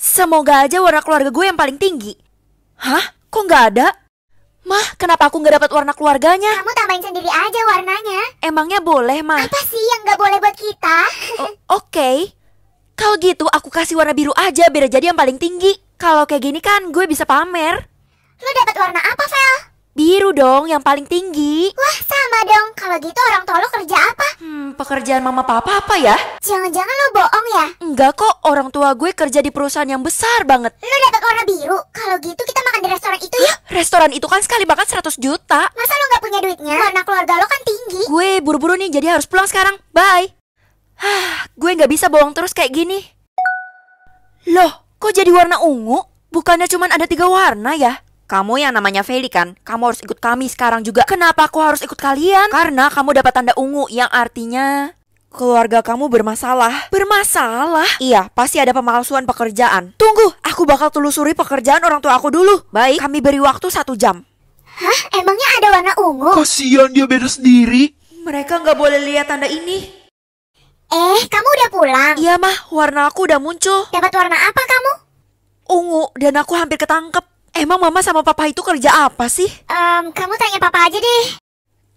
Semoga aja warna keluarga gue yang paling tinggi. Hah? Kok nggak ada? Mah, kenapa aku nggak dapat warna keluarganya? Kamu tambahin sendiri aja warnanya. Emangnya boleh, Mah? Apa sih yang nggak boleh buat kita? Oke. Okay. Kalau gitu, aku kasih warna biru aja biar jadi yang paling tinggi. Kalau kayak gini kan, gue bisa pamer. Lo dapat warna apa, Fel? Biru dong, yang paling tinggi. Wah, sama dong. Kalau gitu orang tua lo kerja apa? Hmm, pekerjaan mama papa apa ya? Jangan-jangan lo bohong ya? Enggak kok, orang tua gue kerja di perusahaan yang besar banget. Lo dapat warna biru? Kalau gitu kita makan di restoran itu ya? restoran itu kan sekali makan 100 juta. Masa lo gak punya duitnya? Warna keluarga lo kan tinggi. Gue buru-buru nih, jadi harus pulang sekarang. Bye. Hah, gue gak bisa bohong terus kayak gini. Loh, kok jadi warna ungu? Bukannya cuma ada tiga warna ya? Kamu yang namanya Feli kan? Kamu harus ikut kami sekarang juga. Kenapa aku harus ikut kalian? Karena kamu dapat tanda ungu yang artinya keluarga kamu bermasalah. Bermasalah? Iya, pasti ada pemalsuan pekerjaan. Tunggu, aku bakal telusuri pekerjaan orang tua aku dulu. Baik, kami beri waktu satu jam. Hah? Emangnya ada warna ungu? Kasihan dia beda sendiri. Mereka nggak boleh lihat tanda ini. Eh, kamu udah pulang? Iya, mah. Warna aku udah muncul. Dapat warna apa kamu? Ungu, dan aku hampir ketangkep. Emang mama sama papa itu kerja apa sih? Um, kamu tanya papa aja deh.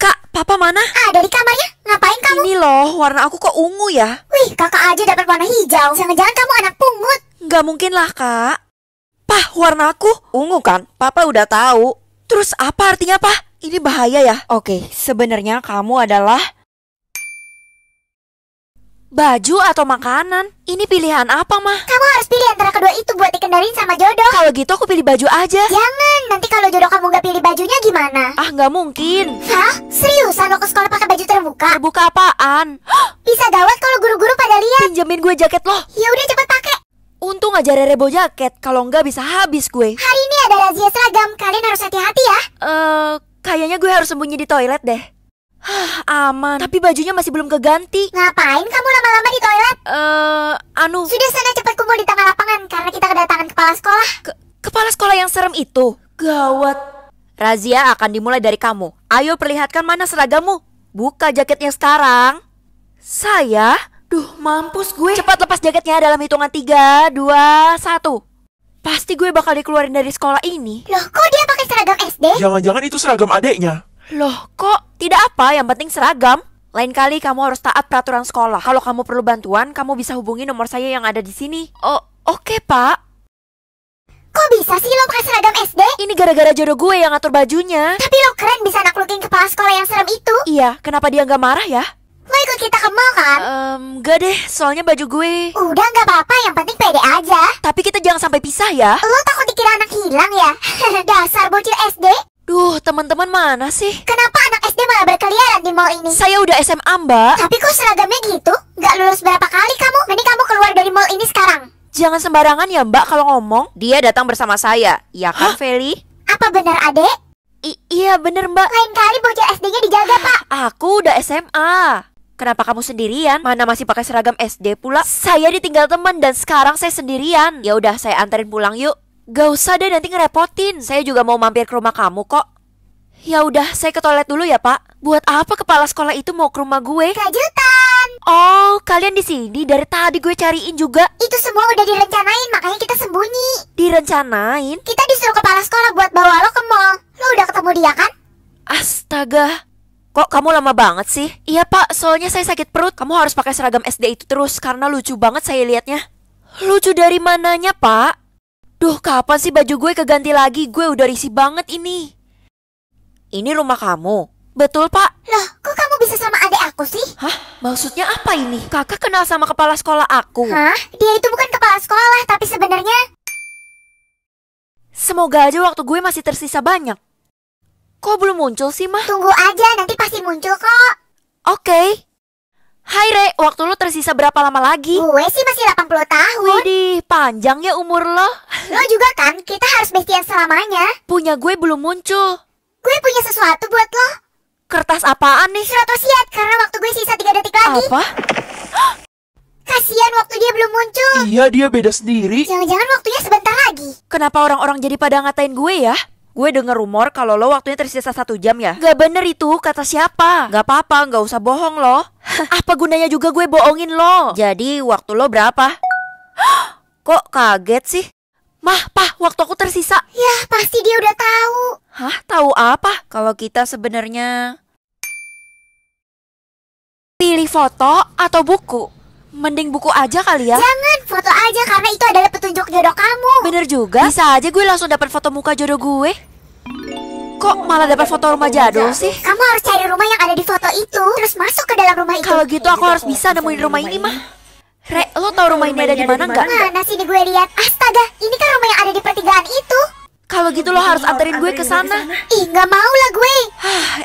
Kak, papa mana? Ah, ada di kamarnya. Ngapain kamu? Ini loh, warna aku kok ungu ya? Wih, kakak aja dapat warna hijau. Jangan-jangan kamu anak pungut. Nggak mungkin lah, Kak. Pah, warna aku ungu kan? Papa udah tahu. Terus apa artinya, Pah? Ini bahaya ya? Oke, sebenarnya kamu adalah Baju atau makanan? Ini pilihan apa, Mah? Kamu harus pilih antara kedua itu buat dikendalin sama jodoh. Kalau gitu aku pilih baju aja. Jangan, nanti kalau jodoh kamu gak pilih bajunya gimana? Ah, nggak mungkin. Hah? Seriusan lo ke sekolah pakai baju terbuka? Terbuka apaan? Bisa gawat kalau guru-guru pada lihat. Pinjemin gue jaket lo. Ya udah cepet pakai. Untung aja Rebo jaket, kalau nggak bisa habis gue. Hari ini ada razia seragam, kalian harus hati-hati ya. Eh, uh, kayaknya gue harus sembunyi di toilet deh. Hah, aman. Tapi bajunya masih belum keganti. Ngapain kamu sudah sana cepat kumpul di tengah lapangan karena kita kedatangan kepala sekolah. Ke kepala sekolah yang serem itu? Gawat. Razia akan dimulai dari kamu. Ayo perlihatkan mana seragammu. Buka jaketnya sekarang. Saya? Duh, mampus gue. Cepat lepas jaketnya dalam hitungan 3, 2, 1. Pasti gue bakal dikeluarin dari sekolah ini. Loh, kok dia pakai seragam SD? Jangan-jangan itu seragam adeknya. Loh, kok? Tidak apa, yang penting seragam. Lain kali kamu harus taat peraturan sekolah. Kalau kamu perlu bantuan, kamu bisa hubungi nomor saya yang ada di sini. Oh, oke okay, pak. Kok bisa sih lo pakai seragam SD? Ini gara-gara jodoh gue yang ngatur bajunya. Tapi lo keren bisa naklukin kepala sekolah yang serem itu. Iya, kenapa dia nggak marah ya? Lo ikut kita ke mall kan? Um, gak deh, soalnya baju gue Udah nggak apa-apa, yang penting pede aja Tapi kita jangan sampai pisah ya Lo takut dikira anak hilang ya? Dasar bocil SD Duh, teman-teman mana sih? Kenapa anak SD malah berkeliaran di mall ini? Saya udah SMA, Mbak. Tapi kok seragamnya gitu? Gak lulus berapa kali kamu? Mending kamu keluar dari mall ini sekarang. Jangan sembarangan ya, Mbak, kalau ngomong. Dia datang bersama saya. Ya kan, Feli? Apa benar, Adek? I iya, benar Mbak. Lain kali bocah SD-nya dijaga, Pak. Aku udah SMA. Kenapa kamu sendirian? Mana masih pakai seragam SD pula? Saya ditinggal teman dan sekarang saya sendirian. Ya udah, saya anterin pulang yuk. Gak usah deh nanti ngerepotin. Saya juga mau mampir ke rumah kamu kok. Ya udah, saya ke toilet dulu ya, Pak. Buat apa kepala sekolah itu mau ke rumah gue? Kejutan. Oh, kalian di sini dari tadi gue cariin juga. Itu semua udah direncanain, makanya kita sembunyi. Direncanain? Kita disuruh kepala sekolah buat bawa lo ke mall. Lo udah ketemu dia kan? Astaga. Kok kamu lama banget sih? Iya pak, soalnya saya sakit perut. Kamu harus pakai seragam SD itu terus karena lucu banget saya liatnya. Lucu dari mananya pak? Duh, kapan sih baju gue keganti lagi? Gue udah risih banget ini. Ini rumah kamu? Betul, Pak. Loh, kok kamu bisa sama adik aku sih? Hah? Maksudnya apa ini? Kakak kenal sama kepala sekolah aku. Hah? Dia itu bukan kepala sekolah, tapi sebenarnya... Semoga aja waktu gue masih tersisa banyak. Kok belum muncul sih, Mah? Tunggu aja, nanti pasti muncul kok. Oke. Okay. Hai Re, waktu lu tersisa berapa lama lagi? Gue sih masih 80 tahun. Widih, panjang ya umur lo. Lo juga kan, kita harus bestian selamanya. Punya gue belum muncul. Gue punya sesuatu buat lo. Kertas apaan nih? Surat wasiat, karena waktu gue sisa 3 detik lagi. Apa? Kasian waktu dia belum muncul. Iya, dia beda sendiri. Jangan-jangan waktunya sebentar lagi. Kenapa orang-orang jadi pada ngatain gue ya? Gue denger rumor kalau lo waktunya tersisa satu jam ya Gak bener itu, kata siapa? Gak apa-apa, gak usah bohong lo Apa gunanya juga gue bohongin lo? Jadi waktu lo berapa? Kok kaget sih? Mah, Pah, waktu aku tersisa. Ya, pasti dia udah tahu. Hah, tahu apa? Kalau kita sebenarnya pilih foto atau buku. Mending buku aja kali ya. Jangan foto aja karena itu adalah petunjuk jodoh kamu. Bener juga. Bisa aja gue langsung dapat foto muka jodoh gue. Kok malah dapat foto rumah jadul sih? Kamu harus cari rumah yang ada di foto itu, terus masuk ke dalam rumah itu. Kalau gitu aku harus bisa nemuin rumah ini mah. Re, lo tau rumah ini ada di mana nggak? Mana sih gue lihat? Astaga, ini keadaan itu. Kalau gitu lo harus anterin gue ke sana. Ih, nggak mau lah gue.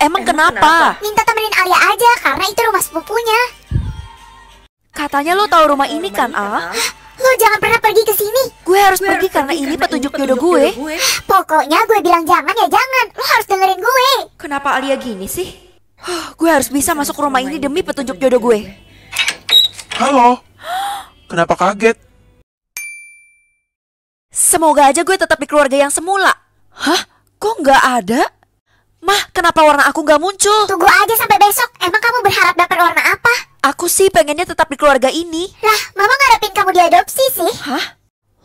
Emang, kenapa? Minta temenin Alia aja karena itu rumah sepupunya. Katanya lo tahu rumah ini kan, Al? Ah? Kan, ah? Lo jangan pernah pergi ke sini. Gue harus pergi, karena ini petunjuk jodoh gue. Pokoknya gue bilang jangan ya jangan. Lo harus dengerin gue. Kenapa Alia gini sih? gue harus bisa masuk rumah ini demi petunjuk jodoh gue. Halo. Kenapa kaget? Semoga aja gue tetap di keluarga yang semula. Hah? Kok nggak ada? Mah, kenapa warna aku nggak muncul? Tunggu aja sampai besok. Emang kamu berharap dapat warna apa? Aku sih pengennya tetap di keluarga ini. Lah, mama ngarepin kamu diadopsi sih. Hah?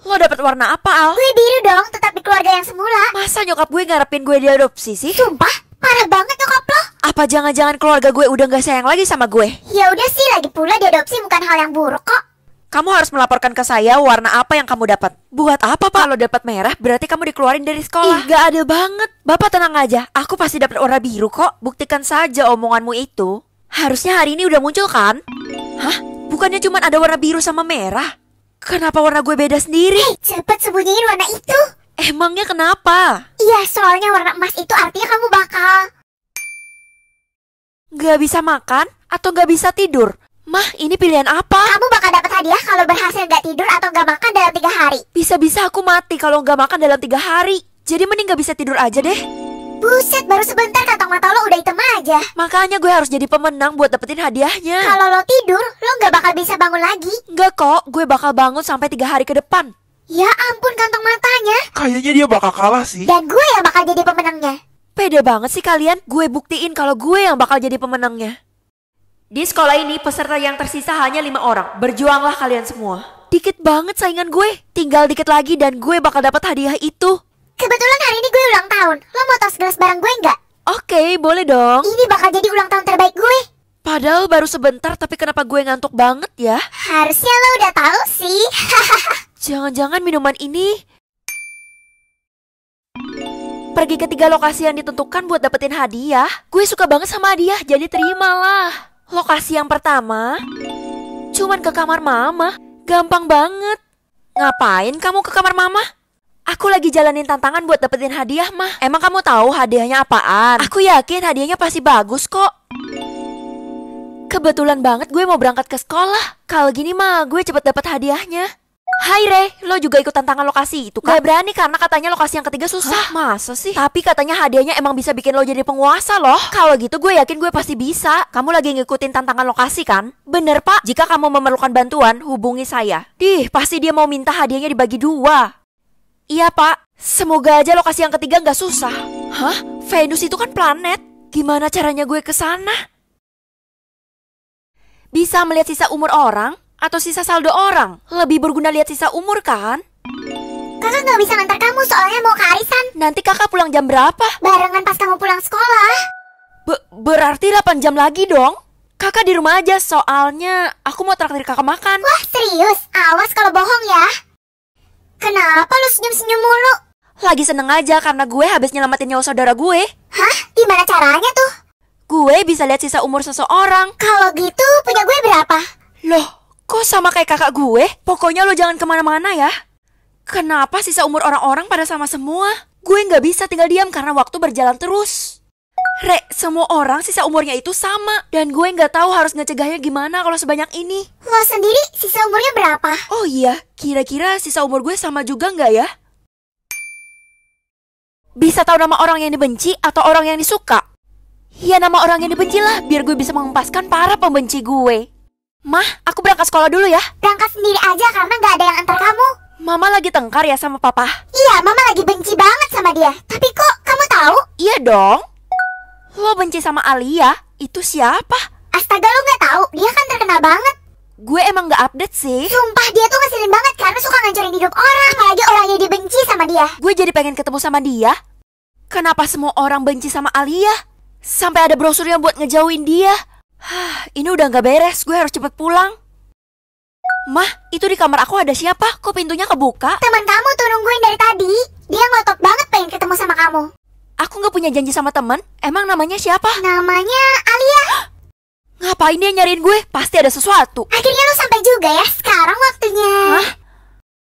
Lo dapat warna apa, Al? Gue biru dong, tetap di keluarga yang semula. Masa nyokap gue ngarepin gue diadopsi sih? Sumpah, parah banget nyokap lo. Apa jangan-jangan keluarga gue udah nggak sayang lagi sama gue? Ya udah sih, lagi pula diadopsi bukan hal yang buruk kok kamu harus melaporkan ke saya warna apa yang kamu dapat. Buat apa, Pak? Kalau dapat merah, berarti kamu dikeluarin dari sekolah. Ih, gak ada banget. Bapak tenang aja, aku pasti dapat warna biru kok. Buktikan saja omonganmu itu. Harusnya hari ini udah muncul kan? Hah? Bukannya cuma ada warna biru sama merah? Kenapa warna gue beda sendiri? Hei, cepet sembunyiin warna itu. Emangnya kenapa? Iya, soalnya warna emas itu artinya kamu bakal... Gak bisa makan atau gak bisa tidur. Mah, ini pilihan apa? Kamu bakal dapat hadiah kalau berhasil nggak tidur atau nggak makan dalam tiga hari. Bisa-bisa aku mati kalau nggak makan dalam tiga hari. Jadi mending nggak bisa tidur aja deh. Buset, baru sebentar kantong mata lo udah hitam aja. Makanya gue harus jadi pemenang buat dapetin hadiahnya. Kalau lo tidur, lo nggak bakal bisa bangun lagi. Nggak kok, gue bakal bangun sampai tiga hari ke depan. Ya ampun kantong matanya Kayaknya dia bakal kalah sih Dan gue yang bakal jadi pemenangnya Pede banget sih kalian Gue buktiin kalau gue yang bakal jadi pemenangnya di sekolah ini peserta yang tersisa hanya lima orang. Berjuanglah kalian semua. Dikit banget saingan gue. Tinggal dikit lagi dan gue bakal dapat hadiah itu. Kebetulan hari ini gue ulang tahun. Lo mau tos gelas barang gue nggak? Oke, boleh dong. Ini bakal jadi ulang tahun terbaik gue. Padahal baru sebentar, tapi kenapa gue ngantuk banget ya? Harusnya lo udah tahu sih. Jangan-jangan minuman ini pergi ke tiga lokasi yang ditentukan buat dapetin hadiah. Gue suka banget sama hadiah, jadi terimalah. Lokasi yang pertama, cuman ke kamar mama. Gampang banget. Ngapain kamu ke kamar mama? Aku lagi jalanin tantangan buat dapetin hadiah, mah. Emang kamu tahu hadiahnya apaan? Aku yakin hadiahnya pasti bagus kok. Kebetulan banget gue mau berangkat ke sekolah. Kalau gini mah gue cepet dapet hadiahnya. Hai Re, lo juga ikut tantangan lokasi itu kan? Gak berani karena katanya lokasi yang ketiga susah Hah, Masa sih? Tapi katanya hadiahnya emang bisa bikin lo jadi penguasa loh Kalau gitu gue yakin gue pasti bisa Kamu lagi ngikutin tantangan lokasi kan? Bener pak, jika kamu memerlukan bantuan, hubungi saya Dih, pasti dia mau minta hadiahnya dibagi dua Iya pak, semoga aja lokasi yang ketiga gak susah Hah? Venus itu kan planet Gimana caranya gue ke sana? Bisa melihat sisa umur orang? atau sisa saldo orang. Lebih berguna lihat sisa umur kan? Kakak nggak bisa ngantar kamu soalnya mau ke arisan. Nanti kakak pulang jam berapa? Barengan pas kamu pulang sekolah. Be berarti 8 jam lagi dong. Kakak di rumah aja soalnya aku mau traktir kakak makan. Wah serius? Awas kalau bohong ya. Kenapa lu senyum-senyum mulu? Lagi seneng aja karena gue habis nyelamatin nyawa saudara gue. Hah? Gimana caranya tuh? Gue bisa lihat sisa umur seseorang. Kalau gitu punya sama kayak kakak gue. Pokoknya lo jangan kemana-mana ya. Kenapa sisa umur orang-orang pada sama semua? Gue nggak bisa tinggal diam karena waktu berjalan terus. Re, semua orang sisa umurnya itu sama Dan gue nggak tahu harus ngecegahnya gimana kalau sebanyak ini Lo sendiri sisa umurnya berapa? Oh iya, kira-kira sisa umur gue sama juga nggak ya? Bisa tahu nama orang yang dibenci atau orang yang disuka? Ya nama orang yang dibenci lah, biar gue bisa mengempaskan para pembenci gue Mah, aku berangkat sekolah dulu ya. Berangkat sendiri aja karena nggak ada yang antar kamu. Mama lagi tengkar ya sama papa? Iya, mama lagi benci banget sama dia. Tapi kok kamu tahu? Iya dong. Lo benci sama Alia? Itu siapa? Astaga, lo nggak tahu? Dia kan terkenal banget. Gue emang nggak update sih. Sumpah, dia tuh ngeselin banget karena suka ngancurin hidup orang. Apalagi orangnya dibenci sama dia. Gue jadi pengen ketemu sama dia. Kenapa semua orang benci sama Alia? Sampai ada brosur yang buat ngejauhin dia ini udah nggak beres, gue harus cepet pulang. Mah, itu di kamar aku ada siapa? Kok pintunya kebuka? Teman kamu tuh nungguin dari tadi. Dia ngotot banget pengen ketemu sama kamu. Aku nggak punya janji sama teman. Emang namanya siapa? Namanya Alia. Ngapain dia nyariin gue? Pasti ada sesuatu. Akhirnya lo sampai juga ya. Sekarang waktunya. Hah?